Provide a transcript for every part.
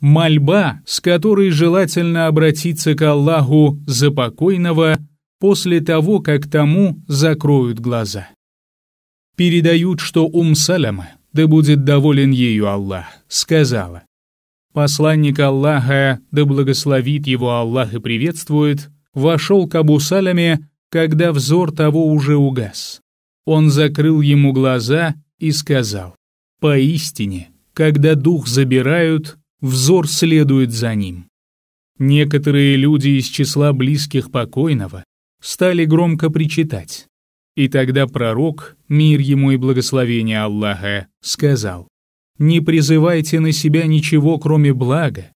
Мольба, с которой желательно обратиться к Аллаху за покойного после того, как тому закроют глаза. Передают, что Ум Саляма, да будет доволен ею Аллах, сказала. Посланник Аллаха, да благословит его Аллах и приветствует, вошел к Абу Саляме, когда взор того уже угас. Он закрыл ему глаза и сказал, «Поистине, когда дух забирают, взор следует за ним. Некоторые люди из числа близких покойного стали громко причитать. И тогда пророк, мир ему и благословение Аллаха, сказал, «Не призывайте на себя ничего, кроме блага,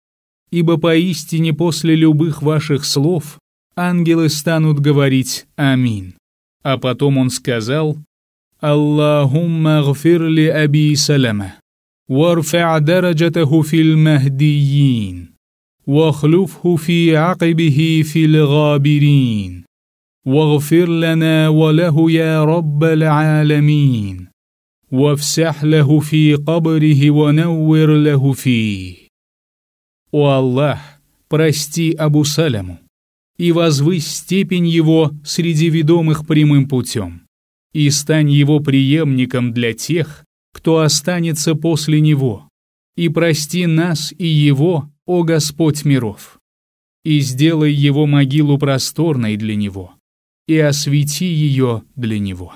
ибо поистине после любых ваших слов ангелы станут говорить «Амин». А потом он сказал, «Аллахумма гфирли аби саляма». وارفع درجته في المهديين واخلفه في عقبه في الغابرين واغفر لنا وله يا رب العالمين وافسح له في قبره ونور له فيه والله Аллах, прости Абу Саляму и возвысь степень его среди ведомых прямым путем, и стань его преемником для тех, кто останется после него, и прости нас и его, о Господь миров, и сделай его могилу просторной для него, и освети ее для него».